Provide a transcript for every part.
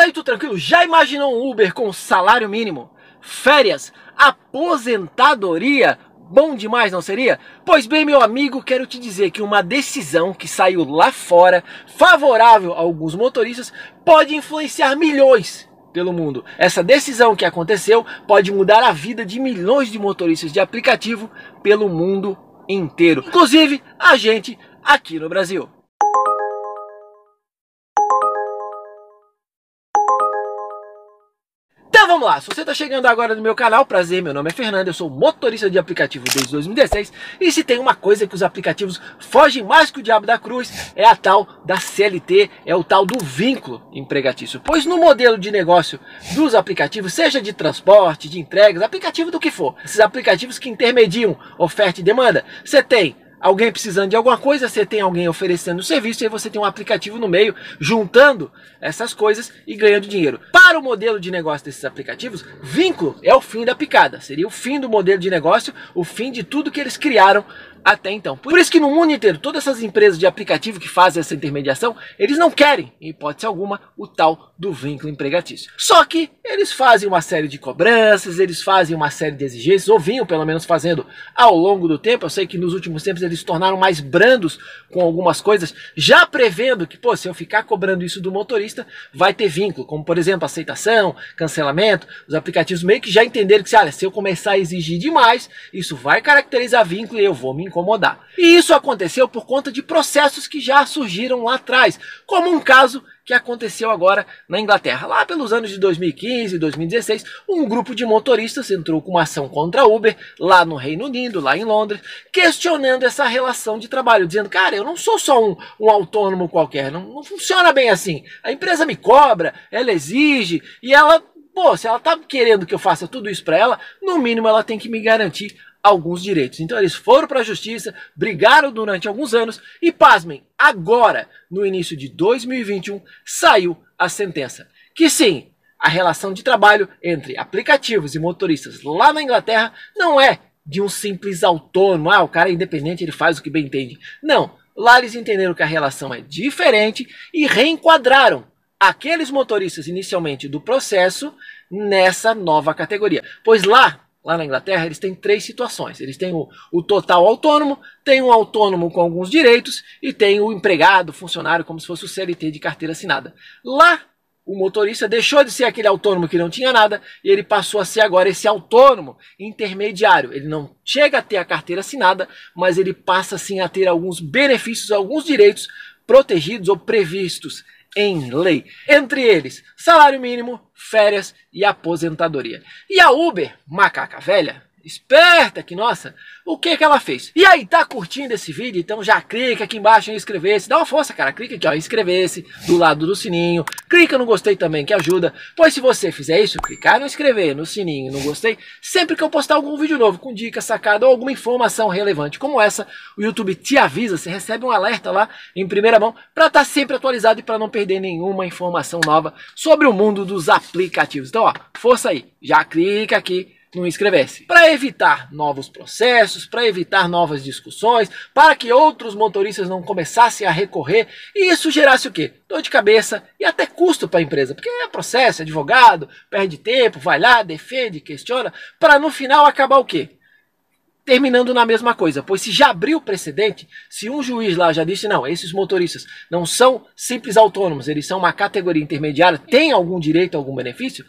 Fala aí, tu tranquilo? Já imaginou um Uber com salário mínimo, férias, aposentadoria? Bom demais, não seria? Pois bem, meu amigo, quero te dizer que uma decisão que saiu lá fora, favorável a alguns motoristas, pode influenciar milhões pelo mundo. Essa decisão que aconteceu pode mudar a vida de milhões de motoristas de aplicativo pelo mundo inteiro, inclusive a gente aqui no Brasil. Olá, se você está chegando agora no meu canal, prazer, meu nome é Fernando, eu sou motorista de aplicativo desde 2016 e se tem uma coisa que os aplicativos fogem mais que o diabo da cruz é a tal da CLT, é o tal do vínculo empregatício. Pois no modelo de negócio dos aplicativos, seja de transporte, de entregas, aplicativo do que for, esses aplicativos que intermediam oferta e demanda, você tem alguém precisando de alguma coisa, você tem alguém oferecendo o serviço e aí você tem um aplicativo no meio juntando essas coisas e ganhando dinheiro. Para o modelo de negócio desses aplicativos, vínculo é o fim da picada, seria o fim do modelo de negócio, o fim de tudo que eles criaram até então. Por isso que no mundo inteiro, todas essas empresas de aplicativo que fazem essa intermediação, eles não querem, em hipótese alguma, o tal do vínculo empregatício. Só que eles fazem uma série de cobranças, eles fazem uma série de exigências, ou vinham pelo menos fazendo ao longo do tempo. Eu sei que nos últimos tempos eles se tornaram mais brandos com algumas coisas, já prevendo que, pô, se eu ficar cobrando isso do motorista, vai ter vínculo, como por exemplo, aceitação, cancelamento. Os aplicativos meio que já entenderam que, se, olha, se eu começar a exigir demais, isso vai caracterizar vínculo e eu vou me incomodar. E isso aconteceu por conta de processos que já surgiram lá atrás, como um caso que aconteceu agora na Inglaterra. Lá pelos anos de 2015 e 2016, um grupo de motoristas entrou com uma ação contra a Uber, lá no Reino Unido, lá em Londres, questionando essa relação de trabalho, dizendo: cara, eu não sou só um, um autônomo qualquer, não, não funciona bem assim. A empresa me cobra, ela exige e ela pô, se ela tá querendo que eu faça tudo isso para ela, no mínimo ela tem que me garantir alguns direitos. Então eles foram para a justiça, brigaram durante alguns anos e, pasmem, agora, no início de 2021, saiu a sentença. Que sim, a relação de trabalho entre aplicativos e motoristas lá na Inglaterra não é de um simples autônomo, ah, o cara é independente, ele faz o que bem entende. Não, lá eles entenderam que a relação é diferente e reenquadraram aqueles motoristas inicialmente do processo nessa nova categoria. Pois lá lá na Inglaterra, eles têm três situações. Eles têm o, o, total autônomo, tem o autônomo com alguns direitos e tem o empregado, funcionário, como se fosse o CLT de carteira assinada. Lá, o motorista deixou de ser aquele autônomo que não tinha nada e ele passou a ser agora esse autônomo intermediário. Ele não chega a ter a carteira assinada, mas ele passa sim a ter alguns benefícios, alguns direitos protegidos ou previstos em lei. Entre eles, salário mínimo, férias e aposentadoria. E a Uber, macaca velha, esperta que nossa, o que que ela fez? E aí, tá curtindo esse vídeo? Então já clica aqui embaixo em inscrever-se, dá uma força, cara, clica aqui, ó, inscrever-se, do lado do sininho, clica no gostei também, que ajuda, pois se você fizer isso, clicar no inscrever, no sininho, no gostei, sempre que eu postar algum vídeo novo, com dica, sacada ou alguma informação relevante como essa, o YouTube te avisa, você recebe um alerta lá, em primeira mão, para estar tá sempre atualizado e para não perder nenhuma informação nova sobre o mundo dos aplicativos. Então, ó, força aí, já clica aqui não escrevesse. Para evitar novos processos, para evitar novas discussões, para que outros motoristas não começassem a recorrer e isso gerasse o quê? Dor de cabeça e até custo para a empresa, porque é processo, é advogado, perde tempo, vai lá, defende, questiona, para no final acabar o quê? terminando na mesma coisa, pois se já abriu o precedente, se um juiz lá já disse não, esses motoristas não são simples autônomos, eles são uma categoria intermediária, têm algum direito, algum benefício,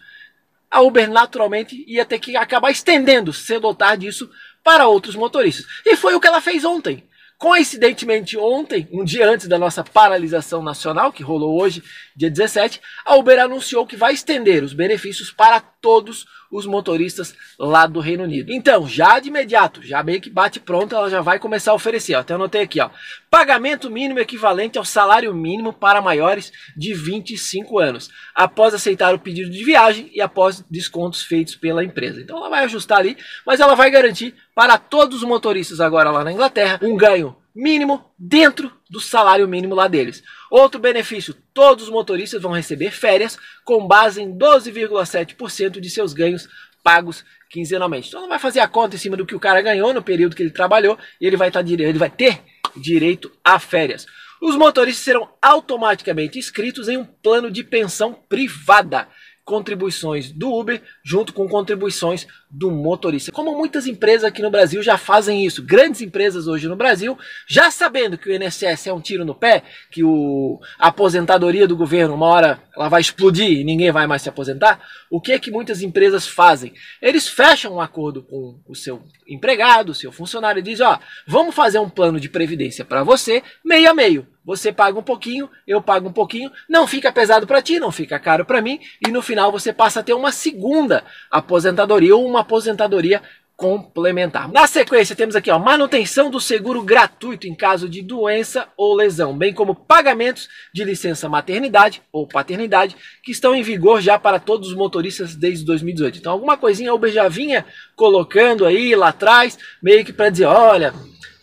a Uber naturalmente ia ter que acabar estendendo, cedo ou tarde, isso para outros motoristas. E foi o que ela fez ontem. Coincidentemente, ontem, um dia antes da nossa paralisação nacional, que rolou hoje, dia 17, a Uber anunciou que vai estender os benefícios para todos os motoristas lá do Reino Unido. Então, já de imediato, já meio que bate pronto, ela já vai começar a oferecer. Ó, até anotei aqui, ó. Pagamento mínimo equivalente ao salário mínimo para maiores de 25 anos, após aceitar o pedido de viagem e após descontos feitos pela empresa. Então ela vai ajustar ali, mas ela vai garantir para todos os motoristas agora lá na Inglaterra um ganho mínimo dentro do salário mínimo lá deles. Outro benefício: todos os motoristas vão receber férias com base em 12,7% de seus ganhos pagos quinzenalmente. Então não vai fazer a conta em cima do que o cara ganhou no período que ele trabalhou e ele vai estar tá, ele vai ter direito a férias. Os motoristas serão automaticamente inscritos em um plano de pensão privada, contribuições do Uber junto com contribuições do motorista. Como muitas empresas aqui no Brasil já fazem isso, grandes empresas hoje no Brasil, já sabendo que o INSS é um tiro no pé, que o, a aposentadoria do governo, uma hora ela vai explodir e ninguém vai mais se aposentar, o que é que muitas empresas fazem? Eles fecham um acordo com o seu empregado, o seu funcionário e dizem, ó, vamos fazer um plano de previdência para você, meio a meio. Você paga um pouquinho, eu pago um pouquinho, não fica pesado para ti, não fica caro para mim, e no final você passa a ter uma segunda aposentadoria ou uma aposentadoria complementar. Na sequência, temos aqui ó, manutenção do seguro gratuito em caso de doença ou lesão, bem como pagamentos de licença maternidade ou paternidade, que estão em vigor já para todos os motoristas desde 2018. Então, alguma coisinha a Uber já vinha colocando aí lá atrás, meio que para dizer: olha,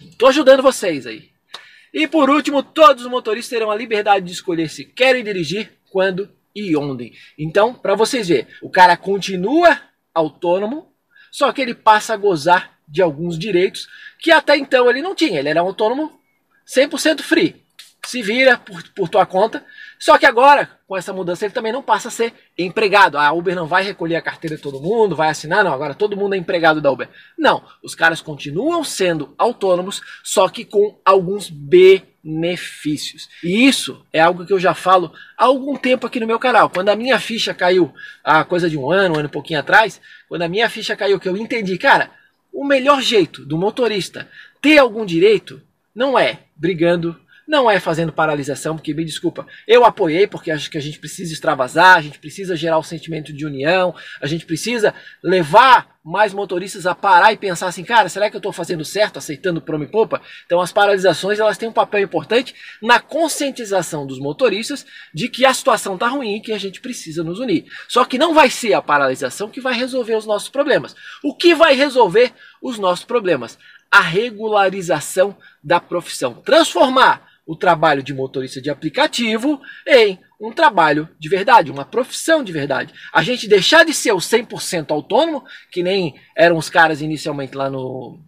estou ajudando vocês aí. E por último, todos os motoristas terão a liberdade de escolher se querem dirigir, quando e onde. Então, para vocês verem, o cara continua autônomo, só que ele passa a gozar de alguns direitos que até então ele não tinha. Ele era um autônomo 100% free. Se vira por, por tua conta. Só que agora, com essa mudança, ele também não passa a ser empregado. Ah, a Uber não vai recolher a carteira de todo mundo, vai assinar, não. Agora todo mundo é empregado da Uber. Não. Os caras continuam sendo autônomos, só que com alguns benefícios benefícios. E isso é algo que eu já falo há algum tempo aqui no meu canal. Quando a minha ficha caiu, a coisa de um ano, um ano e pouquinho atrás, quando a minha ficha caiu, que eu entendi, cara, o melhor jeito do motorista ter algum direito não é brigando não é fazendo paralisação, porque me desculpa, eu apoiei porque acho que a gente precisa extravasar, a gente precisa gerar o um sentimento de união, a gente precisa levar mais motoristas a parar e pensar assim, cara, será que eu estou fazendo certo, aceitando promo e poupa? Então as paralisações elas têm um papel importante na conscientização dos motoristas de que a situação está ruim e que a gente precisa nos unir. Só que não vai ser a paralisação que vai resolver os nossos problemas. O que vai resolver os nossos problemas? A regularização da profissão. Transformar o trabalho de motorista de aplicativo em um trabalho de verdade, uma profissão de verdade. A gente deixar de ser o 100% autônomo, que nem eram os caras inicialmente lá no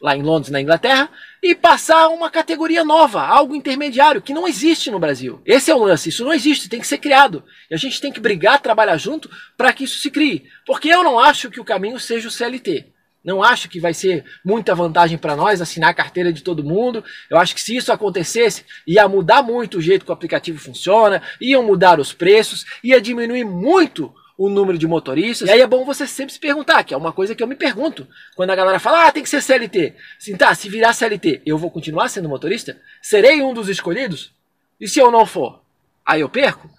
lá em Londres, na Inglaterra, e passar uma categoria nova, algo intermediário que não existe no Brasil. Esse é o lance, isso não existe, tem que ser criado. E a gente tem que brigar, trabalhar junto para que isso se crie. Porque eu não acho que o caminho seja o CLT. Não acho que vai ser muita vantagem para nós assinar a carteira de todo mundo. Eu acho que se isso acontecesse, ia mudar muito o jeito que o aplicativo funciona, iam mudar os preços, ia diminuir muito o número de motoristas. E aí é bom você sempre se perguntar, que é uma coisa que eu me pergunto. Quando a galera fala, ah, tem que ser CLT. Assim, tá, se virar CLT, eu vou continuar sendo motorista? Serei um dos escolhidos? E se eu não for? Aí eu perco?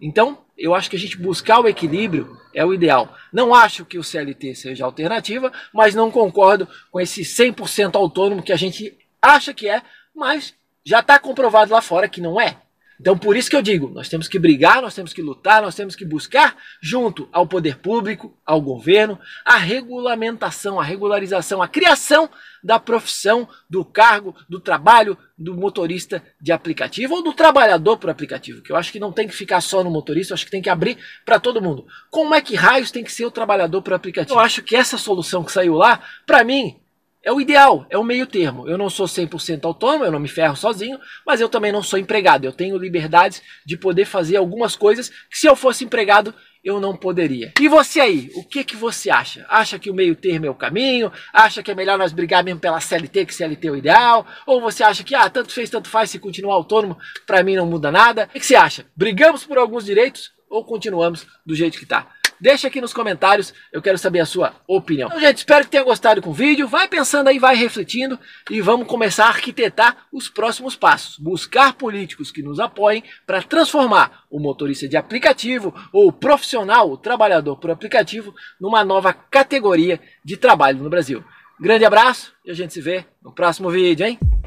Então, eu acho que a gente buscar o equilíbrio é o ideal. Não acho que o CLT seja alternativa, mas não concordo com esse 100% autônomo que a gente acha que é, mas já está comprovado lá fora que não é. Então, por isso que eu digo, nós temos que brigar, nós temos que lutar, nós temos que buscar junto ao poder público, ao governo, a regulamentação, a regularização, a criação da profissão, do cargo, do trabalho do motorista de aplicativo ou do trabalhador por aplicativo, que eu acho que não tem que ficar só no motorista, eu acho que tem que abrir para todo mundo. Como é que raios tem que ser o trabalhador por aplicativo? Eu acho que essa solução que saiu lá, para mim, é o ideal, é o meio termo. Eu não sou 100% autônomo, eu não me ferro sozinho, mas eu também não sou empregado. Eu tenho liberdades de poder fazer algumas coisas que se eu fosse empregado eu não poderia. E você aí, o que que você acha? Acha que o meio termo é o caminho? Acha que é melhor nós brigar mesmo pela CLT, que CLT é o ideal? Ou você acha que, ah, tanto fez, tanto faz, se continuar autônomo, para mim não muda nada? O que, que você acha? Brigamos por alguns direitos ou continuamos do jeito que está? Deixa aqui nos comentários, eu quero saber a sua opinião. Então, gente, espero que tenha gostado com o vídeo. Vai pensando aí, vai refletindo e vamos começar a arquitetar os próximos passos. Buscar políticos que nos apoiem para transformar o motorista de aplicativo ou o profissional, o trabalhador por aplicativo, numa nova categoria de trabalho no Brasil. Grande abraço e a gente se vê no próximo vídeo, hein?